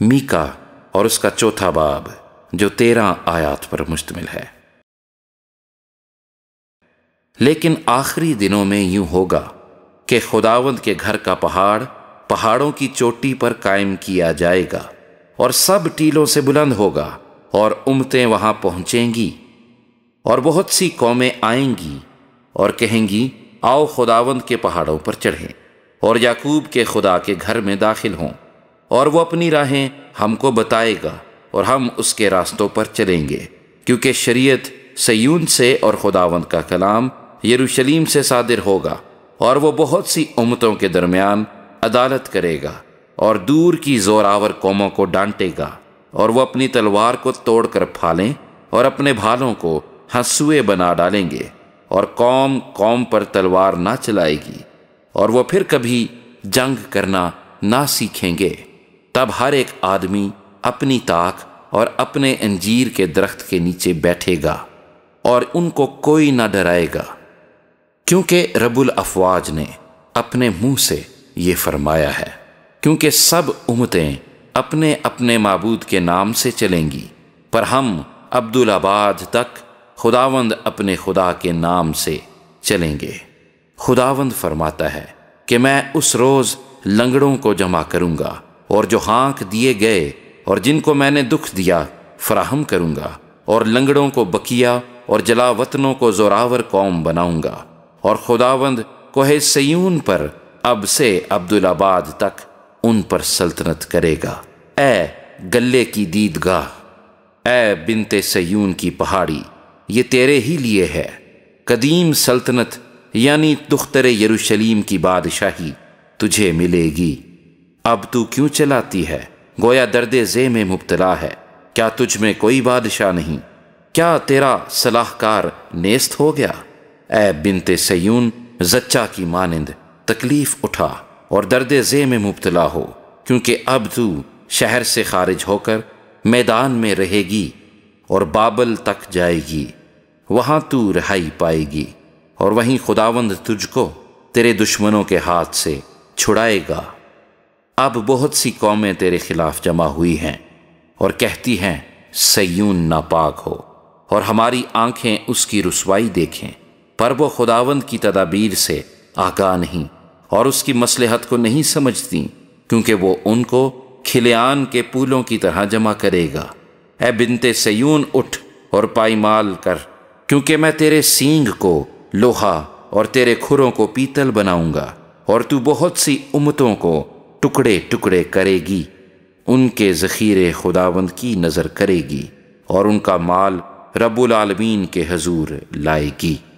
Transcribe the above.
मीका और उसका चौथा बाब जो तेरह आयात पर मुश्तमिल है लेकिन आखिरी दिनों में यूं होगा कि खुदावंद के घर का पहाड़ पहाड़ों की चोटी पर कायम किया जाएगा और सब टीलों से बुलंद होगा और उमतें वहां पहुंचेंगी और बहुत सी कौमें आएंगी और कहेंगी आओ खुदावंद के पहाड़ों पर चढ़ें और याकूब के खुदा के घर में दाखिल हों और वो अपनी राहें हमको बताएगा और हम उसके रास्तों पर चलेंगे क्योंकि शरीयत सयून से और खुदावंद का कलाम यरूशलीम से सादिर होगा और वो बहुत सी उमतों के दरमियान अदालत करेगा और दूर की जोरावर कौमों को डांटेगा और वह अपनी तलवार को तोड़कर फालें और अपने भालों को हंसुए बना डालेंगे और कौम कौम पर तलवार ना चलाएगी और वह फिर कभी जंग करना ना सीखेंगे तब हर एक आदमी अपनी ताक और अपने अंजीर के दरख्त के नीचे बैठेगा और उनको कोई ना डराएगा क्योंकि रबुल अफवाज ने अपने मुंह से ये फरमाया है क्योंकि सब उमतें अपने अपने मबूद के नाम से चलेंगी पर हम अब्दुल आबाद तक खुदावंद अपने खुदा के नाम से चलेंगे खुदावंद फरमाता है कि मैं उस रोज़ लंगड़ों को जमा करूँगा और जो हाँक दिए गए और जिनको मैंने दुख दिया फ्राहम करूँगा और लंगड़ों को बकिया और जलावतनों को जोरावर कौम बनाऊँगा और खुदावंद कोहे सयून पर अब से अब्दुलाबाद तक उन पर सल्तनत करेगा ए गले की दीदगाह ए बिनते सयून की पहाड़ी ये तेरे ही लिए है कदीम सल्तनत यानी तुख्तर यरूशलीम की बादशाही तुझे मिलेगी अब तू क्यों चलाती है गोया दर्द जे में मुबतला है क्या तुझ में कोई बादशाह नहीं क्या तेरा सलाहकार नेस्त हो गया ए बिनते सयून जच्चा की मानंद तकलीफ उठा और दर्द जे में मुबतला हो क्योंकि अब तू शहर से खारिज होकर मैदान में रहेगी और बाबल तक जाएगी वहाँ तू रिहाई पाएगी और वहीं खुदावंद तुझको तेरे दुश्मनों के हाथ से छुड़ाएगा अब बहुत सी कौमें तेरे खिलाफ जमा हुई हैं और कहती हैं सयून नापाक हो और हमारी आंखें उसकी रसवाई देखें पर वो खुदावंद की तदाबीर से आगाह नहीं और उसकी मसलहत को नहीं समझती क्योंकि वो उनको खिलेआन के पुलों की तरह जमा करेगा ए बिनते सयून उठ और पाईमाल कर क्योंकि मैं तेरे सींग को लोहा और तेरे खुरों को पीतल बनाऊंगा और तू बहुत सी उमतों को टुकड़े टुकड़े करेगी उनके ज़ख़ीरे खुदावंद की नज़र करेगी और उनका माल रब्बुल के हजूर लाएगी